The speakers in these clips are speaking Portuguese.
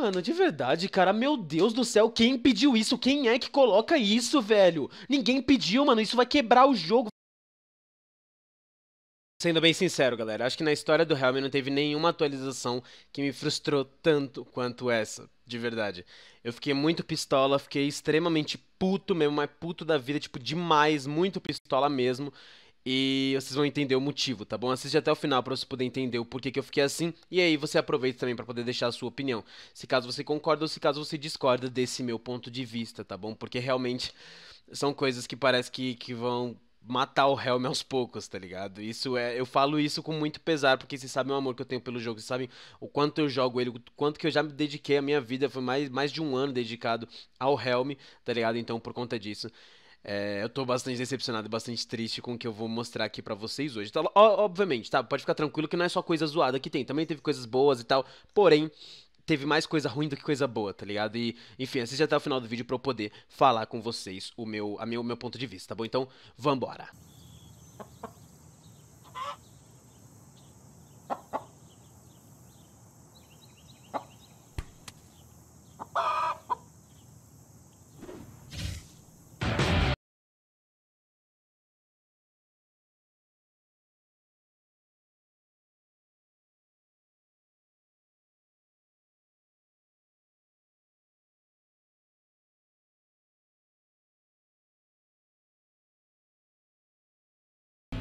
Mano, de verdade, cara, meu Deus do céu, quem pediu isso? Quem é que coloca isso, velho? Ninguém pediu, mano, isso vai quebrar o jogo. Sendo bem sincero, galera, acho que na história do Helm não teve nenhuma atualização que me frustrou tanto quanto essa, de verdade. Eu fiquei muito pistola, fiquei extremamente puto mesmo, mas puto da vida, tipo, demais, muito pistola mesmo. E vocês vão entender o motivo, tá bom? Assiste até o final para você poder entender o porquê que eu fiquei assim. E aí você aproveita também para poder deixar a sua opinião. Se caso você concorda ou se caso você discorda desse meu ponto de vista, tá bom? Porque realmente são coisas que parece que, que vão matar o Helm aos poucos, tá ligado? Isso é, eu falo isso com muito pesar, porque vocês sabem o amor que eu tenho pelo jogo, vocês sabem o quanto eu jogo ele, o quanto que eu já me dediquei a minha vida, foi mais, mais de um ano dedicado ao Helm, tá ligado? Então, por conta disso, é, eu tô bastante decepcionado e bastante triste com o que eu vou mostrar aqui para vocês hoje. Então, obviamente, tá? Pode ficar tranquilo que não é só coisa zoada que tem. Também teve coisas boas e tal. Porém, teve mais coisa ruim do que coisa boa, tá ligado? E, enfim, assiste até o final do vídeo pra eu poder falar com vocês o meu, a meu, meu ponto de vista, tá bom? Então, vambora!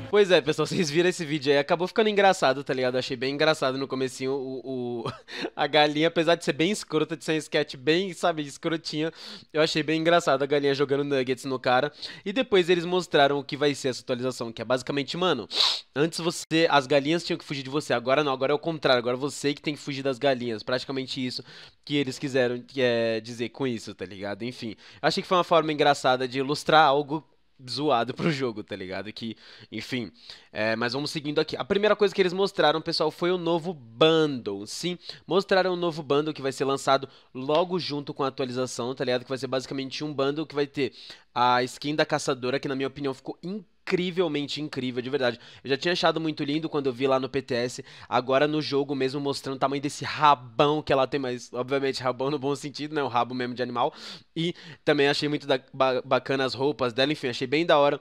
Pois é, pessoal, vocês viram esse vídeo aí. Acabou ficando engraçado, tá ligado? Achei bem engraçado no comecinho o, o... a galinha, apesar de ser bem escrota, de ser um sketch bem, sabe, escrotinha, eu achei bem engraçado a galinha jogando nuggets no cara. E depois eles mostraram o que vai ser essa atualização, que é basicamente, mano, antes você, as galinhas tinham que fugir de você, agora não, agora é o contrário, agora você que tem que fugir das galinhas. Praticamente isso que eles quiseram é, dizer com isso, tá ligado? Enfim, achei que foi uma forma engraçada de ilustrar algo zoado pro jogo, tá ligado? Que, enfim. É, mas vamos seguindo aqui. A primeira coisa que eles mostraram, pessoal, foi o novo bundle. Sim, mostraram o um novo bundle que vai ser lançado logo junto com a atualização, tá ligado? Que vai ser basicamente um bundle que vai ter a skin da caçadora, que na minha opinião ficou incrível incrivelmente incrível, de verdade. Eu já tinha achado muito lindo quando eu vi lá no PTS, agora no jogo mesmo mostrando o tamanho desse rabão que ela tem, mas obviamente rabão no bom sentido, né? o rabo mesmo de animal. E também achei muito da, ba, bacana as roupas dela, enfim, achei bem da hora.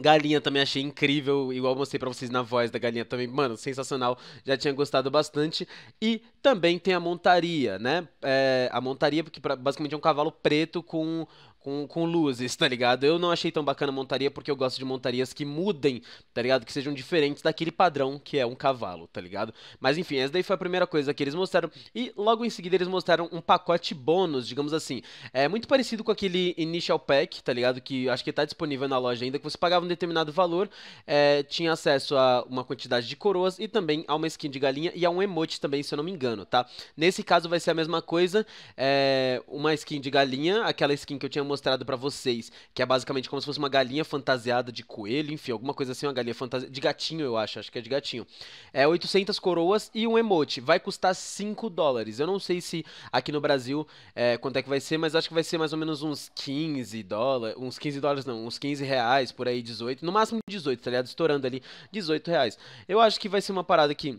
Galinha também achei incrível, igual mostrei pra vocês na voz da galinha também, mano, sensacional, já tinha gostado bastante. E também tem a montaria, né? É, a montaria, porque basicamente é um cavalo preto com com, com luzes, tá ligado? Eu não achei tão bacana montaria porque eu gosto de montarias que mudem, tá ligado? Que sejam diferentes daquele padrão que é um cavalo, tá ligado? Mas enfim, essa daí foi a primeira coisa que eles mostraram. E logo em seguida eles mostraram um pacote bônus, digamos assim. É muito parecido com aquele Initial Pack, tá ligado? Que acho que tá disponível na loja ainda, que você pagava um determinado valor, é, tinha acesso a uma quantidade de coroas e também a uma skin de galinha e a um emote também, se eu não me engano, tá? Nesse caso vai ser a mesma coisa, é, uma skin de galinha, aquela skin que eu tinha mostrado mostrado para vocês, que é basicamente como se fosse uma galinha fantasiada de coelho, enfim, alguma coisa assim, uma galinha fantasiada de gatinho, eu acho, acho que é de gatinho. É 800 coroas e um emote, vai custar 5 dólares. Eu não sei se aqui no Brasil é, quanto é que vai ser, mas acho que vai ser mais ou menos uns 15 dólares, uns 15 dólares não, uns 15 reais, por aí 18, no máximo 18, tá ligado? Estourando ali 18 reais. Eu acho que vai ser uma parada que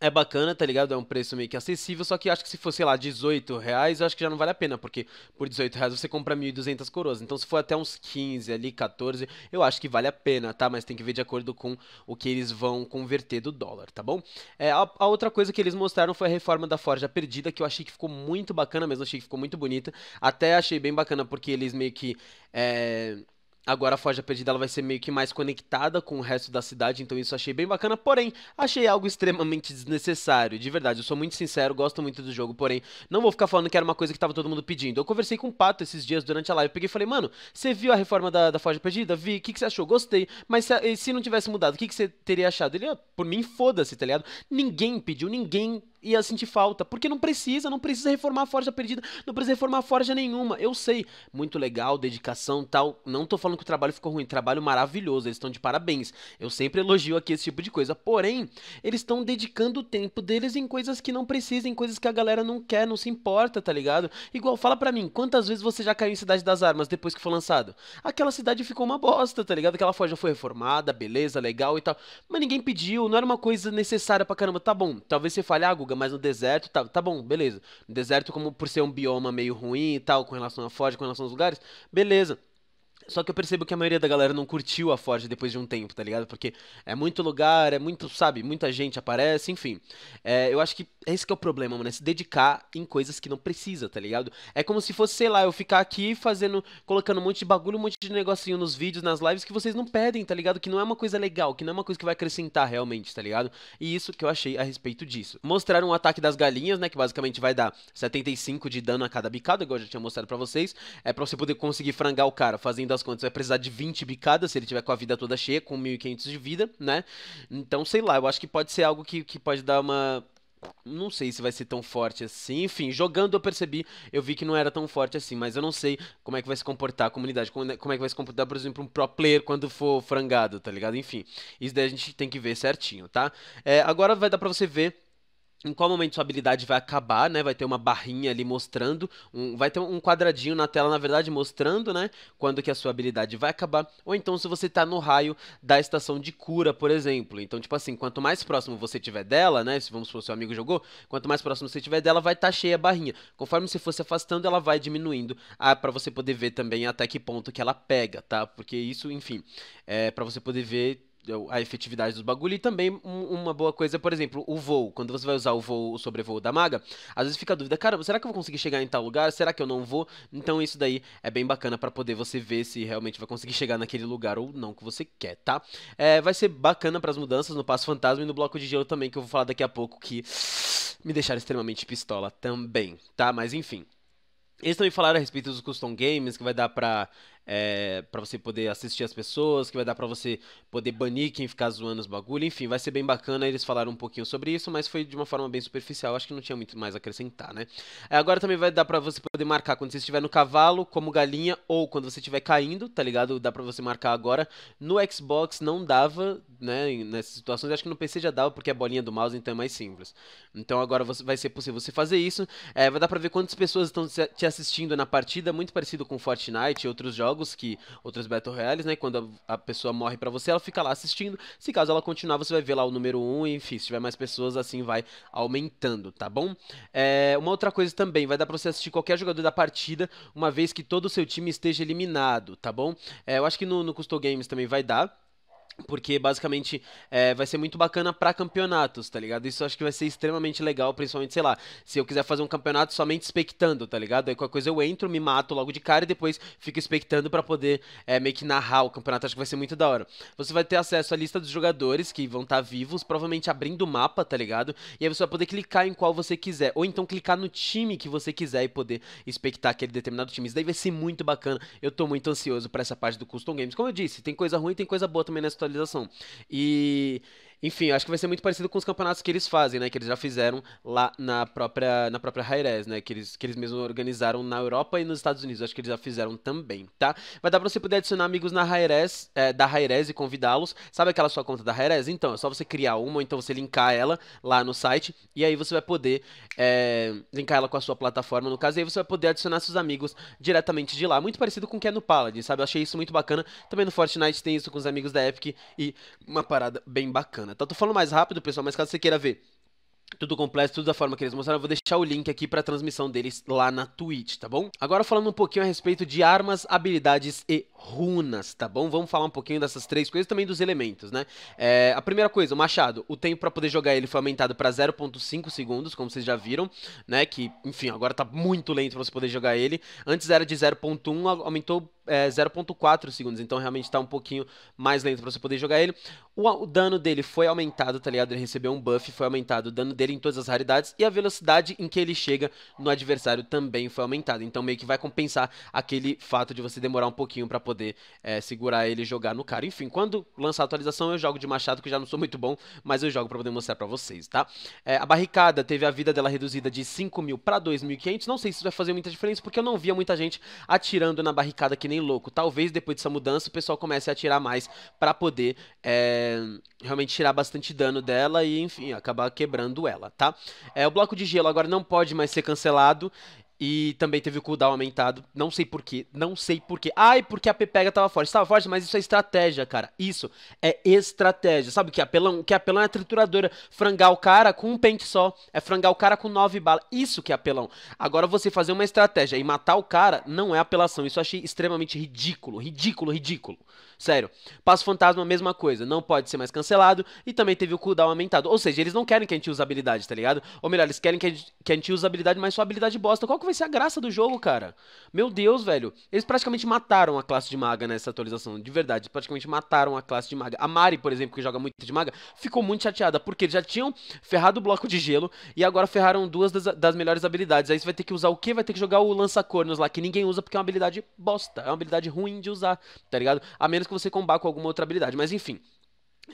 é bacana, tá ligado? É um preço meio que acessível, só que acho que se fosse, sei lá, 18 reais, eu acho que já não vale a pena, porque por 18 reais você compra 1.200 coroas. Então se for até uns 15 ali, 14, eu acho que vale a pena, tá? Mas tem que ver de acordo com o que eles vão converter do dólar, tá bom? É, a, a, outra coisa que eles mostraram foi a reforma da Forja Perdida, que eu achei que ficou muito bacana mesmo, achei que ficou muito bonita. Até achei bem bacana, porque eles meio que... É Agora a Foja Perdida ela vai ser meio que mais conectada com o resto da cidade, então isso achei bem bacana, porém, achei algo extremamente desnecessário. De verdade, eu sou muito sincero, gosto muito do jogo, porém, não vou ficar falando que era uma coisa que tava todo mundo pedindo. Eu conversei com o Pato esses dias durante a live, peguei e falei, mano, você viu a reforma da, da Perdida? Vi, o que, que você achou? Gostei, mas se, se não tivesse mudado, o que, que você teria achado? Ele, ah, por mim, foda-se, tá ligado? Ninguém pediu, ninguém ia sentir falta. Porque não precisa, não precisa reformar a forja perdida, não precisa reformar a forja nenhuma. Eu sei, muito legal, dedicação tal. Não tô falando que o trabalho ficou ruim, trabalho maravilhoso, eles estão de parabéns. Eu sempre elogio aqui esse tipo de coisa. Porém, eles estão dedicando o tempo deles em coisas que não precisam, em coisas que a galera não quer, não se importa, tá ligado? Igual, fala pra mim, quantas vezes você já caiu em Cidade das Armas depois que foi lançado? Aquela cidade ficou uma bosta, tá ligado? Aquela forja foi reformada, beleza, legal e tal. Mas ninguém pediu, não era uma coisa necessária pra caramba. Tá bom, talvez você fale, ah, Guga, mas no deserto, tá, tá bom, beleza. No deserto, como por ser um bioma meio ruim e tal, com relação à foge, com relação aos lugares, beleza. Só que eu percebo que a maioria da galera não curtiu a Forge depois de um tempo, tá ligado? Porque é muito lugar, é muito, sabe, muita gente aparece, enfim. É, eu acho que é esse que é o problema, mano. É se dedicar em coisas que não precisa, tá ligado? É como se fosse, sei lá, eu ficar aqui fazendo, colocando um monte de bagulho, um monte de negocinho nos vídeos, nas lives que vocês não pedem, tá ligado? Que não é uma coisa legal, que não é uma coisa que vai acrescentar realmente, tá ligado? E isso que eu achei a respeito disso. Mostraram o ataque das galinhas, né? Que basicamente vai dar 75 de dano a cada bicado, igual eu já tinha mostrado pra vocês. É pra você poder conseguir frangar o cara fazendo das contas vai precisar de 20 bicadas se ele tiver com a vida toda cheia, com 1.500 de vida, né? Então, sei lá, eu acho que pode ser algo que, que pode dar uma não sei se vai ser tão forte assim. Enfim, jogando eu percebi, eu vi que não era tão forte assim, mas eu não sei como é que vai se comportar a comunidade, como é que vai se comportar, por exemplo, um pro player quando for frangado, tá ligado? Enfim, isso daí a gente tem que ver certinho, tá? É, agora vai dar pra você ver em qual momento sua habilidade vai acabar, né? Vai ter uma barrinha ali mostrando, um, vai ter um quadradinho na tela, na verdade, mostrando, né? Quando que a sua habilidade vai acabar. Ou então se você tá no raio da estação de cura, por exemplo. Então, tipo assim, quanto mais próximo você tiver dela, né? Se vamos supor seu amigo jogou, quanto mais próximo você tiver dela, vai estar tá cheia a barrinha. Conforme você for se afastando, ela vai diminuindo, ah, para você poder ver também até que ponto que ela pega, tá? Porque isso, enfim, é para você poder ver a efetividade dos bagulho e também uma boa coisa, por exemplo, o voo. Quando você vai usar o voo, o sobrevoo da maga, às vezes fica a dúvida, cara será que eu vou conseguir chegar em tal lugar? Será que eu não vou? Então isso daí é bem bacana para poder você ver se realmente vai conseguir chegar naquele lugar ou não que você quer, tá? É, vai ser bacana para as mudanças no Passo Fantasma e no Bloco de Gelo também, que eu vou falar daqui a pouco, que me deixaram extremamente pistola também, tá? Mas enfim, eles também falaram a respeito dos custom games, que vai dar pra é, para você poder assistir as pessoas, que vai dar para você poder banir quem ficar zoando os bagulho. Enfim, vai ser bem bacana. Eles falaram um pouquinho sobre isso, mas foi de uma forma bem superficial. Acho que não tinha muito mais a acrescentar, né? É, agora também vai dar para você poder marcar quando você estiver no cavalo, como galinha, ou quando você estiver caindo, tá ligado? Dá para você marcar agora. No Xbox não dava, né? Nessas situações. Acho que no PC já dava, porque a é bolinha do mouse então é mais simples. Então agora você, vai ser possível você fazer isso. É, vai dar pra ver quantas pessoas estão te assistindo na partida, muito parecido com Fortnite e outros jogos jogos que outras Battle Royales, né? Quando a, a pessoa morre para você, ela fica lá assistindo. Se caso ela continuar, você vai ver lá o número 1, um, enfim, se tiver mais pessoas, assim vai aumentando, tá bom? É, uma outra coisa também, vai dar pra você assistir qualquer jogador da partida, uma vez que todo o seu time esteja eliminado, tá bom? É, eu acho que no, no Custom Games também vai dar. Porque basicamente é, vai ser muito bacana para campeonatos, tá ligado? Isso eu acho que vai ser extremamente legal, principalmente, sei lá, se eu quiser fazer um campeonato somente expectando, tá ligado? Aí com a coisa eu entro, me mato logo de cara e depois fico expectando para poder é, meio que narrar o campeonato. Acho que vai ser muito da hora. Você vai ter acesso à lista dos jogadores que vão estar tá vivos, provavelmente abrindo o mapa, tá ligado? E aí você vai poder clicar em qual você quiser. Ou então clicar no time que você quiser e poder expectar aquele determinado time. Isso daí vai ser muito bacana. Eu tô muito ansioso para essa parte do Custom Games. Como eu disse, tem coisa ruim e tem coisa boa também nessa história atualização. E enfim, acho que vai ser muito parecido com os campeonatos que eles fazem, né? Que eles já fizeram lá na própria, na própria Hi-Res, né? Que eles, que eles mesmos organizaram na Europa e nos Estados Unidos. Acho que eles já fizeram também, tá? Vai dar pra você poder adicionar amigos na Hi-Res, é, da Hi-Res e convidá-los. Sabe aquela sua conta da Hi-Res? Então, é só você criar uma, ou então você linkar ela lá no site. E aí você vai poder é, linkar ela com a sua plataforma, no caso. E aí você vai poder adicionar seus amigos diretamente de lá. Muito parecido com o que é no Paladin, sabe? Eu achei isso muito bacana. Também no Fortnite tem isso com os amigos da Epic. E uma parada bem bacana bacana. Então, eu tô falando mais rápido, pessoal, mas caso você queira ver tudo completo, tudo da forma que eles mostraram, eu vou deixar o link aqui para transmissão deles lá na Twitch, tá bom? Agora falando um pouquinho a respeito de armas, habilidades e runas, tá bom? Vamos falar um pouquinho dessas três coisas também dos elementos, né? É, a primeira coisa, o machado, o tempo para poder jogar ele foi aumentado para 0.5 segundos, como vocês já viram, né? Que, enfim, agora tá muito lento para você poder jogar ele. Antes era de 0.1, aumentou é, 0.4 segundos, então realmente tá um pouquinho mais lento para você poder jogar ele. O, o, dano dele foi aumentado, tá ligado? Ele recebeu um buff, foi aumentado o dano dele em todas as raridades e a velocidade em que ele chega no adversário também foi aumentada. Então meio que vai compensar aquele fato de você demorar um pouquinho para poder é, segurar ele e jogar no cara. Enfim, quando lançar a atualização eu jogo de machado, que já não sou muito bom, mas eu jogo para poder mostrar para vocês, tá? É, a barricada teve a vida dela reduzida de 5.000 para pra 2.500, não sei se isso vai fazer muita diferença, porque eu não via muita gente atirando na barricada que nem nem louco. Talvez depois dessa mudança o pessoal comece a atirar mais para poder é, realmente tirar bastante dano dela e, enfim, acabar quebrando ela, tá? É, o bloco de gelo agora não pode mais ser cancelado e também teve o cooldown aumentado. Não sei porquê. Não sei porquê. Ai, porque a Pepega tava forte. Tava forte, mas isso é estratégia, cara. Isso é estratégia. Sabe o que é apelão? O que é apelão é a trituradora. Frangar o cara com um pente só. É frangar o cara com nove balas. Isso que é apelão. Agora você fazer uma estratégia e matar o cara não é apelação. Isso eu achei extremamente ridículo. Ridículo, ridículo. Sério. Passo Fantasma, mesma coisa. Não pode ser mais cancelado. E também teve o cooldown aumentado. Ou seja, eles não querem que a gente use habilidade, tá ligado? Ou melhor, eles querem que a gente, que a gente use habilidade, mas só habilidade bosta. Qual que vai ser a graça do jogo, cara? Meu Deus, velho. Eles praticamente mataram a classe de maga nessa atualização. De verdade, praticamente mataram a classe de maga. A Mari, por exemplo, que joga muito de maga, ficou muito chateada. Porque eles já tinham ferrado o bloco de gelo. E agora ferraram duas das, das melhores habilidades. Aí você vai ter que usar o quê? Vai ter que jogar o lança-cornos lá, que ninguém usa porque é uma habilidade bosta. É uma habilidade ruim de usar, tá ligado? A menos que você combar com alguma outra habilidade. Mas enfim.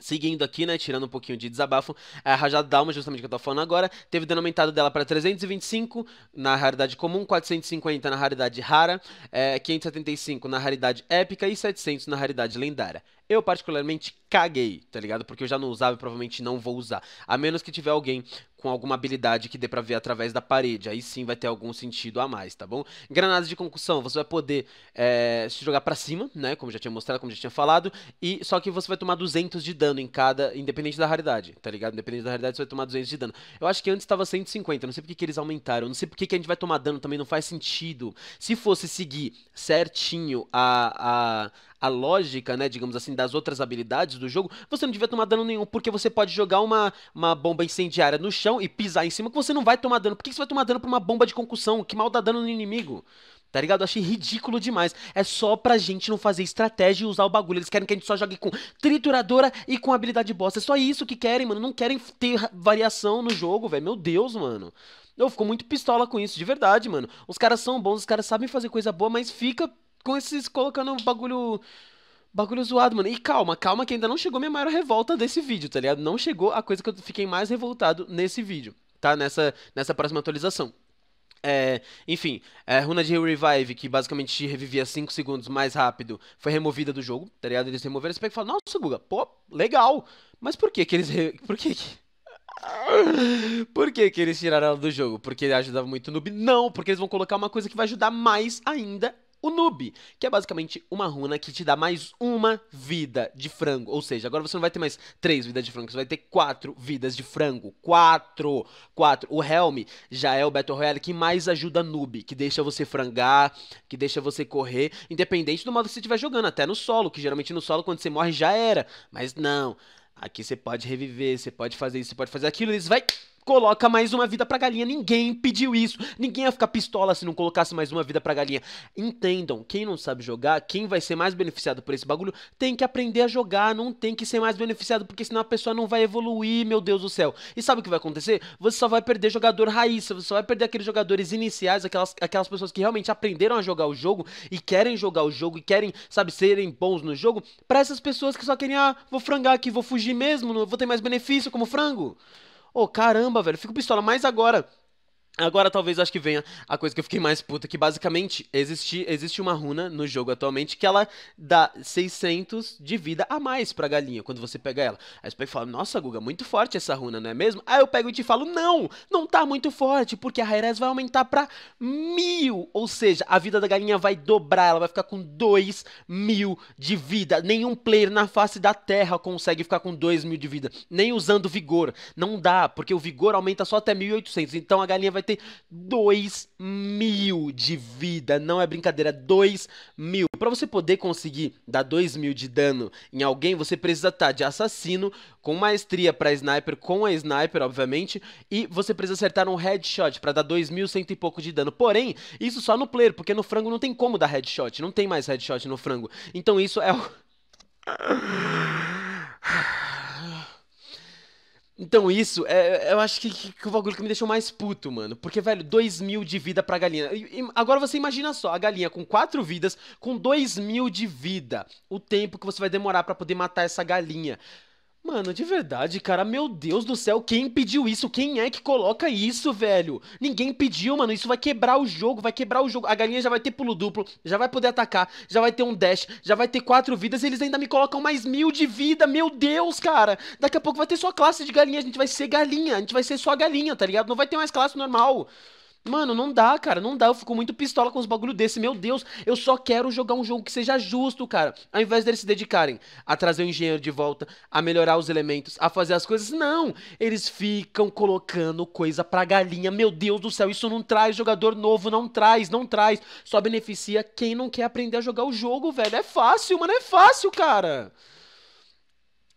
Seguindo aqui, né, tirando um pouquinho de desabafo, a Rajada Alma, justamente que eu tô falando agora, teve dano aumentado dela para 325 na raridade comum, 450 na raridade rara, é, eh, 575 na raridade épica e 700 na raridade lendária. Eu, particularmente, caguei, tá ligado? Porque eu já não usava e provavelmente não vou usar. A menos que tiver alguém com alguma habilidade que dê pra ver através da parede. Aí sim vai ter algum sentido a mais, tá bom? Granadas de concussão, você vai poder é, se jogar pra cima, né? Como já tinha mostrado, como já tinha falado. E só que você vai tomar 200 de dano em cada, independente da raridade, tá ligado? Independente da raridade, você vai tomar 200 de dano. Eu acho que antes estava 150, não sei porque que eles aumentaram. Não sei porque que a gente vai tomar dano também, não faz sentido. Se fosse seguir certinho a, a, a lógica, né, digamos assim, das outras habilidades do jogo, você não devia tomar dano nenhum, porque você pode jogar uma, uma bomba incendiária no chão e pisar em cima que você não vai tomar dano. Por que você vai tomar dano pra uma bomba de concussão que mal dá dano no inimigo? Tá ligado? Eu achei ridículo demais. É só pra gente não fazer estratégia e usar o bagulho. Eles querem que a gente só jogue com trituradora e com habilidade bosta. É só isso que querem, mano. Não querem ter variação no jogo, velho. Meu Deus, mano. Eu fico muito pistola com isso, de verdade, mano. Os caras são bons, os caras sabem fazer coisa boa, mas fica com esses colocando bagulho bagulho zoado, mano. E calma, calma que ainda não chegou minha maior revolta desse vídeo, tá ligado? Não chegou a coisa que eu fiquei mais revoltado nesse vídeo, tá? Nessa nessa próxima atualização. É, enfim, é, Runa de Revive, que basicamente revivia 5 segundos mais rápido, foi removida do jogo, tá ligado? Eles removeram esse pack e falaram, nossa, Guga, pô, legal. Mas por que que eles... Por que que... Por que, que, eles tiraram ela do jogo? Porque ajudava muito noob? Não, porque eles vão colocar uma coisa que vai ajudar mais ainda o noob, que é basicamente uma runa que te dá mais uma vida de frango. Ou seja, agora você não vai ter mais três vidas de frango, você vai ter quatro vidas de frango. Quatro! Quatro. O Helm já é o Battle Royale que mais ajuda noob, que deixa você frangar, que deixa você correr, independente do modo que você estiver jogando, até no solo, que geralmente no solo quando você morre já era. Mas não. Aqui você pode reviver, você pode fazer isso, você pode fazer aquilo, eles vai coloca mais uma vida pra galinha. Ninguém pediu isso. Ninguém ia ficar pistola se não colocasse mais uma vida pra galinha. Entendam, quem não sabe jogar, quem vai ser mais beneficiado por esse bagulho, tem que aprender a jogar, não tem que ser mais beneficiado, porque senão a pessoa não vai evoluir, meu Deus do céu. E sabe o que vai acontecer? Você só vai perder jogador raiz, você só vai perder aqueles jogadores iniciais, aquelas, aquelas pessoas que realmente aprenderam a jogar o jogo e querem jogar o jogo e querem, sabe, serem bons no jogo, para essas pessoas que só querem, ah, vou frangar aqui, vou fugir mesmo, não vou ter mais benefício como frango. Ô, oh, caramba, velho, fico pistola. Mas agora, Agora talvez acho que venha a coisa que eu fiquei mais puta, que basicamente existe, existe uma runa no jogo atualmente que ela dá 600 de vida a mais pra galinha quando você pega ela. Aí você pega e fala, nossa Guga, muito forte essa runa, não é mesmo? Aí eu pego e te falo, não, não tá muito forte, porque a Rairez vai aumentar pra mil, ou seja, a vida da galinha vai dobrar, ela vai ficar com 2 mil de vida. Nenhum player na face da terra consegue ficar com 2 mil de vida, nem usando vigor, não dá, porque o vigor aumenta só até 1.800, então a galinha vai vai ter 2 mil de vida. Não é brincadeira, 2 mil. Para você poder conseguir dar 2 mil de dano em alguém, você precisa estar tá de assassino, com maestria para sniper, com a sniper, obviamente, e você precisa acertar um headshot para dar 2 mil cento e pouco de dano. Porém, isso só no player, porque no frango não tem como dar headshot, não tem mais headshot no frango. Então isso é o... Então, isso, é, é, eu acho que, que, que, o bagulho que me deixou mais puto, mano. Porque, velho, 2 mil de vida pra galinha. E, e, agora você imagina só, a galinha com 4 vidas, com 2 mil de vida. O tempo que você vai demorar para poder matar essa galinha. Mano, de verdade, cara, meu Deus do céu, quem pediu isso? Quem é que coloca isso, velho? Ninguém pediu, mano, isso vai quebrar o jogo, vai quebrar o jogo. A galinha já vai ter pulo duplo, já vai poder atacar, já vai ter um dash, já vai ter quatro vidas e eles ainda me colocam mais mil de vida, meu Deus, cara. Daqui a pouco vai ter só classe de galinha, a gente vai ser galinha, a gente vai ser só galinha, tá ligado? Não vai ter mais classe normal. Mano, não dá, cara, não dá. Eu fico muito pistola com os bagulho desse. Meu Deus, eu só quero jogar um jogo que seja justo, cara. Ao invés deles se dedicarem a trazer o engenheiro de volta, a melhorar os elementos, a fazer as coisas, não. Eles ficam colocando coisa pra galinha. Meu Deus do céu, isso não traz jogador novo, não traz, não traz. Só beneficia quem não quer aprender a jogar o jogo, velho. É fácil, mano, é fácil, cara.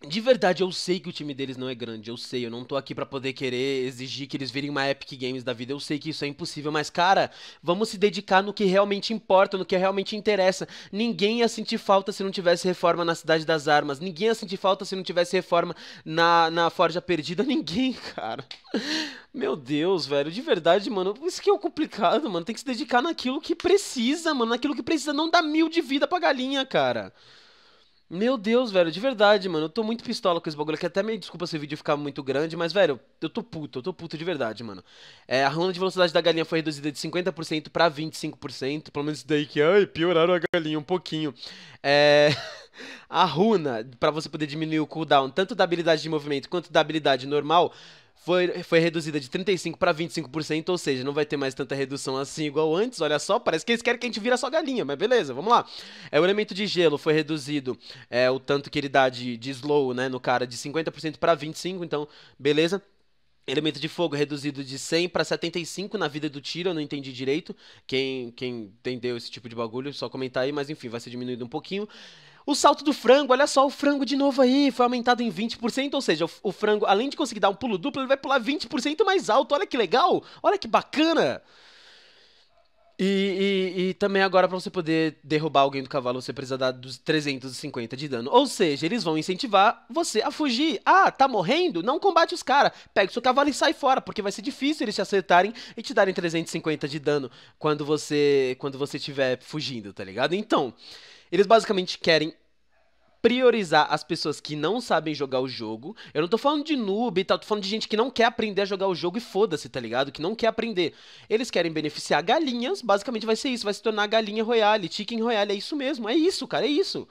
De verdade, eu sei que o time deles não é grande, eu sei, eu não tô aqui para poder querer exigir que eles virem uma Epic Games da vida, eu sei que isso é impossível, mas cara, vamos se dedicar no que realmente importa, no que realmente interessa. Ninguém ia sentir falta se não tivesse reforma na Cidade das Armas, ninguém ia sentir falta se não tivesse reforma na, na Forja Perdida, ninguém, cara. Meu Deus, velho, de verdade, mano, isso que é complicado, mano, tem que se dedicar naquilo que precisa, mano, naquilo que precisa, não dá mil de vida pra galinha, cara. Meu Deus, velho, de verdade, mano. Eu tô muito pistola com esse bagulho aqui. Até me desculpa se o vídeo ficar muito grande, mas, velho, eu tô puto, eu tô puto de verdade, mano. É, a ronda de velocidade da galinha foi reduzida de 50% pra 25%. Pelo menos daí que, é, ai, pioraram a galinha um pouquinho. É. A runa, para você poder diminuir o cooldown, tanto da habilidade de movimento quanto da habilidade normal, foi, foi reduzida de 35% para 25%, ou seja, não vai ter mais tanta redução assim igual antes. Olha só, parece que eles querem que a gente vira só galinha, mas beleza, vamos lá. É, o elemento de gelo foi reduzido é, o tanto que ele dá de, de slow né, no cara de 50% para 25%, então beleza. Elemento de fogo reduzido de 100 para 75 na vida do tiro, eu não entendi direito. Quem, quem entendeu esse tipo de bagulho, só comentar aí, mas enfim, vai ser diminuído um pouquinho. O salto do frango, olha só, o frango de novo aí, foi aumentado em 20%, ou seja, o, o frango, além de conseguir dar um pulo duplo, ele vai pular 20% mais alto, olha que legal, olha que bacana. E, e, e, também agora para você poder derrubar alguém do cavalo, você precisa dar dos 350 de dano. Ou seja, eles vão incentivar você a fugir. Ah, tá morrendo? Não combate os caras. Pega o seu cavalo e sai fora, porque vai ser difícil eles te acertarem e te darem 350 de dano quando você quando você estiver fugindo, tá ligado? Então, eles basicamente querem priorizar as pessoas que não sabem jogar o jogo. Eu não tô falando de noob e tal, tô falando de gente que não quer aprender a jogar o jogo e foda-se, tá ligado? Que não quer aprender. Eles querem beneficiar galinhas, basicamente vai ser isso, vai se tornar galinha royale, chicken royale, é isso mesmo, é isso, cara, é isso.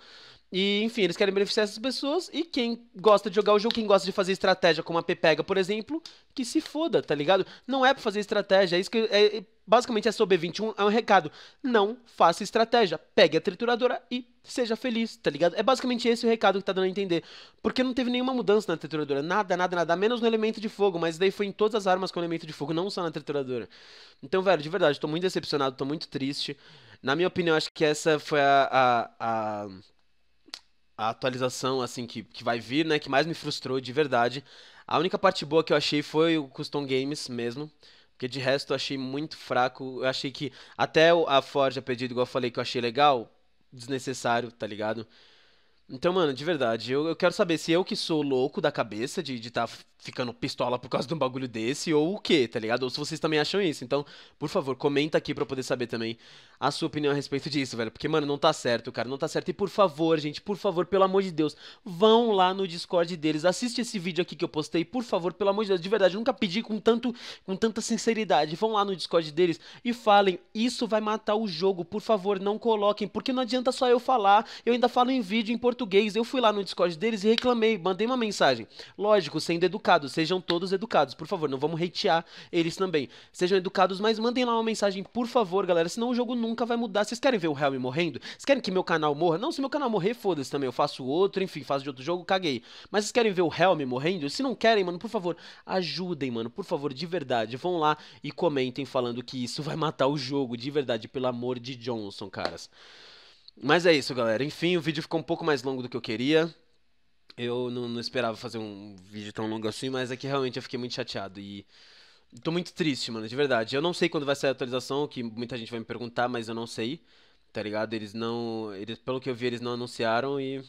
E, enfim, eles querem beneficiar essas pessoas. E quem gosta de jogar o jogo, quem gosta de fazer estratégia como a Pepega, por exemplo, que se foda, tá ligado? Não é pra fazer estratégia. É isso que. É, é basicamente, essa é OB21 é um recado. Não faça estratégia. Pegue a trituradora e seja feliz, tá ligado? É basicamente esse o recado que tá dando a entender. Porque não teve nenhuma mudança na trituradora. Nada, nada, nada. Menos no elemento de fogo. Mas daí foi em todas as armas com elemento de fogo, não só na trituradora. Então, velho, de verdade, tô muito decepcionado, tô muito triste. Na minha opinião, acho que essa foi a, a, a a atualização assim que, que vai vir, né, que mais me frustrou de verdade. A única parte boa que eu achei foi o Custom Games mesmo. Porque de resto eu achei muito fraco. Eu achei que até a Forja pedido, igual eu falei, que eu achei legal, desnecessário, tá ligado? Então, mano, de verdade, eu, eu quero saber se eu que sou louco da cabeça de estar de tá ficando pistola por causa de um bagulho desse ou o quê, tá ligado? Ou se vocês também acham isso. Então, por favor, comenta aqui pra eu poder saber também a sua opinião a respeito disso, velho. Porque, mano, não tá certo, cara, não tá certo. E por favor, gente, por favor, pelo amor de Deus, vão lá no Discord deles, assiste esse vídeo aqui que eu postei, por favor, pelo amor de Deus, de verdade, nunca pedi com, tanto, com tanta sinceridade. Vão lá no Discord deles e falem, isso vai matar o jogo, por favor, não coloquem, porque não adianta só eu falar, eu ainda falo em vídeo em português. Eu fui lá no Discord deles e reclamei, mandei uma mensagem. Lógico, sendo educado educados, sejam todos educados, por favor, não vamos hatear eles também. Sejam educados, mas mandem lá uma mensagem, por favor, galera, senão o jogo nunca vai mudar. Vocês querem ver o Helm morrendo? Vocês querem que meu canal morra? Não, se meu canal morrer, foda-se também, eu faço outro, enfim, faço de outro jogo, caguei. Mas vocês querem ver o Helm morrendo? Se não querem, mano, por favor, ajudem, mano, por favor, de verdade, vão lá e comentem falando que isso vai matar o jogo, de verdade, pelo amor de Johnson, caras. Mas é isso, galera. Enfim, o vídeo ficou um pouco mais longo do que eu queria. Eu não, não, esperava fazer um vídeo tão longo assim, mas é que realmente eu fiquei muito chateado e. Tô muito triste, mano, de verdade. Eu não sei quando vai sair a atualização, que muita gente vai me perguntar, mas eu não sei. Tá ligado? Eles não. Eles, pelo que eu vi, eles não anunciaram e.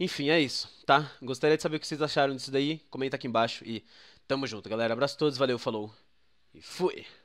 Enfim, é isso, tá? Gostaria de saber o que vocês acharam disso daí. Comenta aqui embaixo e tamo junto, galera. Abraço a todos, valeu, falou e fui!